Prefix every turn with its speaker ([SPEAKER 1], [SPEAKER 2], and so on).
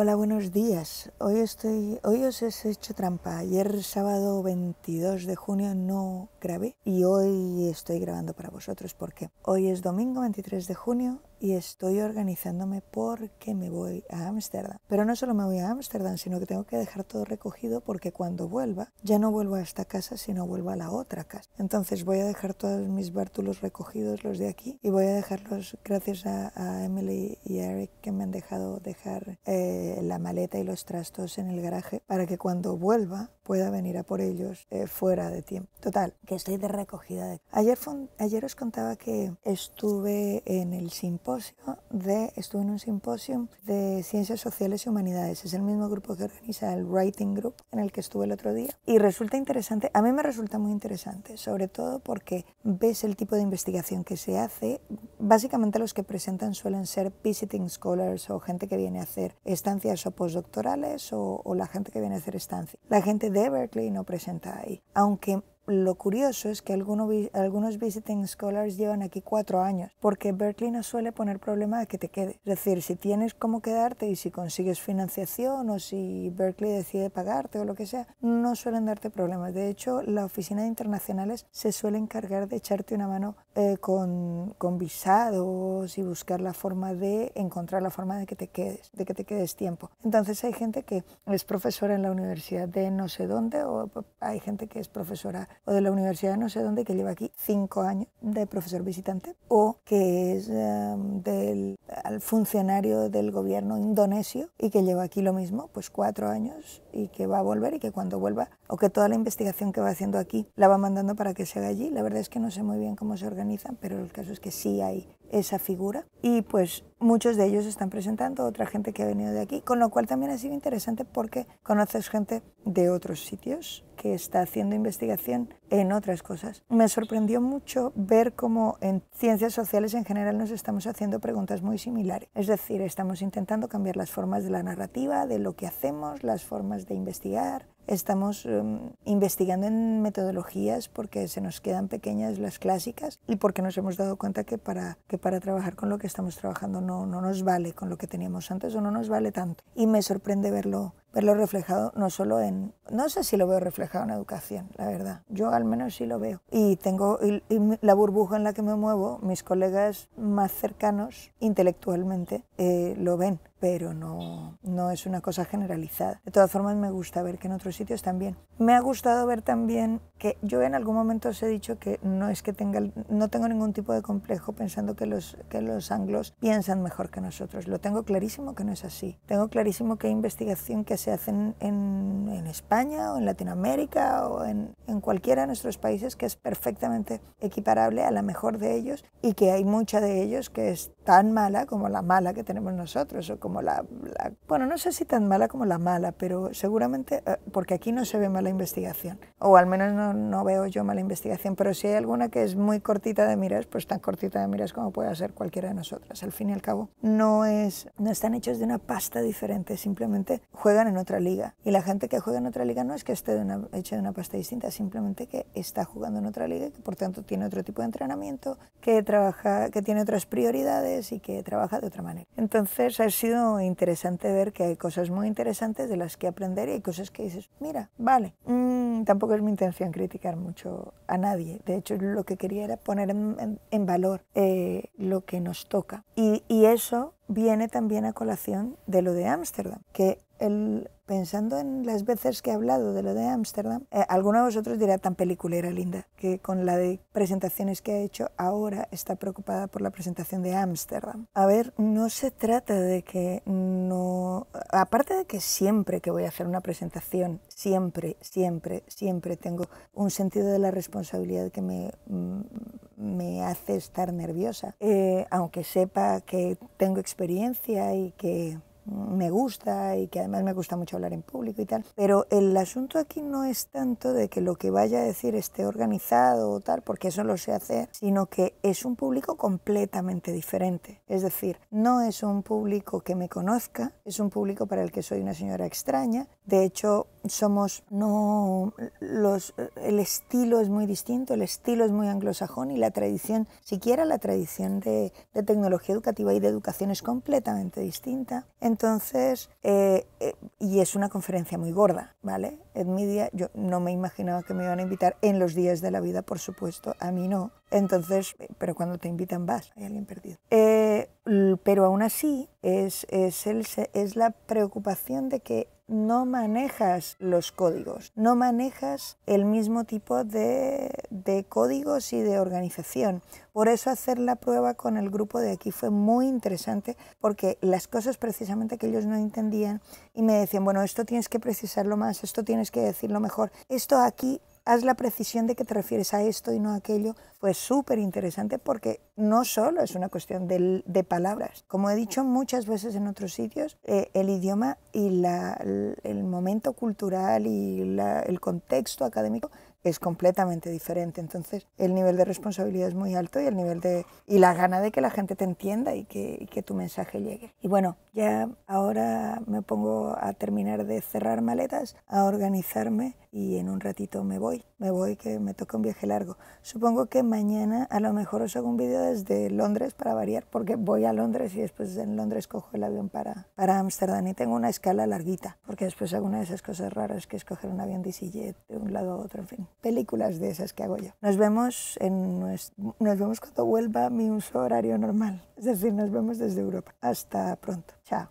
[SPEAKER 1] Hola, buenos días. Hoy, estoy, hoy os he hecho trampa. Ayer sábado 22 de junio no grabé y hoy estoy grabando para vosotros. porque Hoy es domingo 23 de junio y estoy organizándome porque me voy a Ámsterdam. Pero no solo me voy a Ámsterdam, sino que tengo que dejar todo recogido porque cuando vuelva, ya no vuelvo a esta casa, sino vuelvo a la otra casa. Entonces voy a dejar todos mis bártulos recogidos, los de aquí, y voy a dejarlos, gracias a, Emily y Eric, que me han dejado dejar eh, la maleta y los trastos en el garaje, para que cuando vuelva pueda venir a por ellos eh, fuera de tiempo. Total, que estoy de recogida Ayer, ayer os contaba que estuve en el simposio de, estuve en un simposio de ciencias sociales y humanidades, es el mismo grupo que organiza el Writing Group en el que estuve el otro día. Y resulta interesante, a mí me resulta muy interesante, sobre todo porque ves el tipo de investigación que se hace. Básicamente los que presentan suelen ser visiting scholars o gente que viene a hacer estancias o postdoctorales o, la gente que viene a hacer estancias. La gente de Berkeley no presenta ahí, aunque lo curioso es que algunos, algunos visiting scholars llevan aquí cuatro años, porque Berkeley no suele poner problema de que te quede. Es decir, si tienes cómo quedarte y si consigues financiación o si Berkeley decide pagarte o lo que sea, no suelen darte problemas. De hecho, la oficina de internacionales se suele encargar de echarte una mano eh, con, con, visados y buscar la forma de encontrar la forma de que te quedes, de que te quedes tiempo. Entonces hay gente que es profesora en la universidad de no sé dónde o hay gente que es profesora o de la universidad de no sé dónde que lleva aquí cinco años de profesor visitante o que es em, del al funcionario del gobierno indonesio y que lleva aquí lo mismo, pues cuatro años y que va a volver y que cuando vuelva o que toda la investigación que va haciendo aquí la va mandando para que se haga allí. La verdad es que no sé muy bien cómo se organiza pero el caso es que sí hay esa figura. Y pues muchos de ellos están presentando, otra gente que ha venido de aquí, con lo cual también ha sido interesante porque conoces gente de otros sitios que está haciendo investigación en otras cosas. Me sorprendió mucho ver cómo en ciencias sociales en general nos estamos haciendo preguntas muy similares. Es decir, estamos intentando cambiar las formas de la narrativa, de lo que hacemos, las formas de investigar, Estamos em, investigando en metodologías porque se nos quedan pequeñas las clásicas y porque nos hemos dado cuenta que para, que para trabajar con lo que estamos trabajando no, nos vale con lo que teníamos antes o no nos vale tanto. Y me sorprende verlo, verlo reflejado no solo en... No sé si lo veo reflejado en educación, la verdad. Yo al menos sí lo veo. Y tengo la burbuja en la que me muevo, mis colegas más cercanos intelectualmente eh, lo ven pero no, no es una cosa generalizada. De todas formas, me gusta ver que en otros sitios también. Me ha gustado ver también que yo en algún momento os he dicho que no es que tenga, no tengo ningún tipo de complejo pensando que los, que los anglos piensan mejor que nosotros. Lo tengo clarísimo que no es así. Tengo clarísimo que hay investigación que se hace en, en, España o en Latinoamérica o en, en cualquiera de nuestros países que es perfectamente equiparable a la mejor de ellos y que hay mucha de ellos que es tan mala como la mala que tenemos nosotros o como la, bueno, no sé si tan mala como la mala, pero seguramente, eh, porque aquí no se ve mala investigación, o al menos no, veo yo mala investigación, pero si hay alguna que es muy cortita de miras, pues tan cortita de miras como puede ser cualquiera de nosotras. Al fin y al cabo, no, es, no están hechos de una pasta diferente, simplemente juegan en otra liga. Y la gente que juega en otra liga no es que esté de hecha de una pasta distinta, simplemente que está jugando en otra liga y que por tanto tiene otro tipo de entrenamiento, que, trabaja, que tiene otras prioridades y que trabaja de otra manera. Entonces, ha sido interesante ver que hay cosas muy interesantes de las que aprender y hay cosas que dices, mira, vale. Mm, tampoco es mi intención criticar mucho a nadie. De hecho, lo que quería era poner en, valor eh, lo que nos toca. Y, y eso viene también a colación de lo de Ámsterdam, que el, pensando en las veces que he hablado de lo de Ámsterdam, eh, alguno de vosotros dirá tan peliculera linda, que con la de presentaciones que ha hecho ahora está preocupada por la presentación de Ámsterdam. A ver, no se trata de que no... Aparte de que siempre que voy a hacer una presentación, siempre, siempre, siempre tengo un sentido de la responsabilidad que me, mm, me hace estar nerviosa, eh, aunque sepa que tengo experiencia y que me gusta y que además me gusta mucho hablar en público y tal. Pero el asunto aquí no es tanto de que lo que vaya a decir esté organizado o tal, porque eso lo sé hacer, sino que es un público completamente diferente. Es decir, no es un público que me conozca, es un público para el que soy una señora extraña, de hecho, somos no los el estilo es muy distinto, el estilo es muy anglosajón y la tradición, siquiera la tradición de, tecnología educativa y de educación es completamente distinta. Entonces, eh, eh, y es una conferencia muy gorda, ¿vale? En yo no me imaginaba que me iban a invitar en los días de la vida, por supuesto, a mí no. Entonces, pero cuando te invitan vas, hay alguien perdido. Eh, pero aún así, es, es, es la preocupación de que no manejas los códigos, no manejas el mismo tipo de, códigos y de organización. Por eso hacer la prueba con el grupo de aquí fue muy interesante porque las cosas precisamente que ellos no entendían y me decían, bueno, esto tienes que precisarlo más, esto tienes que decirlo mejor, esto aquí haz la precisión de que te refieres a esto y no a aquello, pues súper interesante porque no solo es una cuestión de, palabras. Como he dicho muchas veces en otros sitios, eh, el idioma y el, momento cultural y el contexto académico es completamente diferente. Entonces, el nivel de responsabilidad es muy alto y el nivel de y la gana de que la gente te entienda y que, y que, tu mensaje llegue. Y bueno, ya ahora me pongo a terminar de cerrar maletas, a organizarme y en un ratito me voy, me voy que me toca un viaje largo. Supongo que mañana a lo mejor os hago un vídeo desde Londres para variar, porque voy a Londres y después en Londres cojo el avión para para Ámsterdam y tengo una escala larguita, porque después hago una de esas cosas raras que es coger un avión de de un lado a otro, en fin, películas de esas que hago yo. Nos vemos en nos vemos cuando vuelva mi uso horario normal, es decir, nos vemos desde Europa. Hasta pronto. Chao.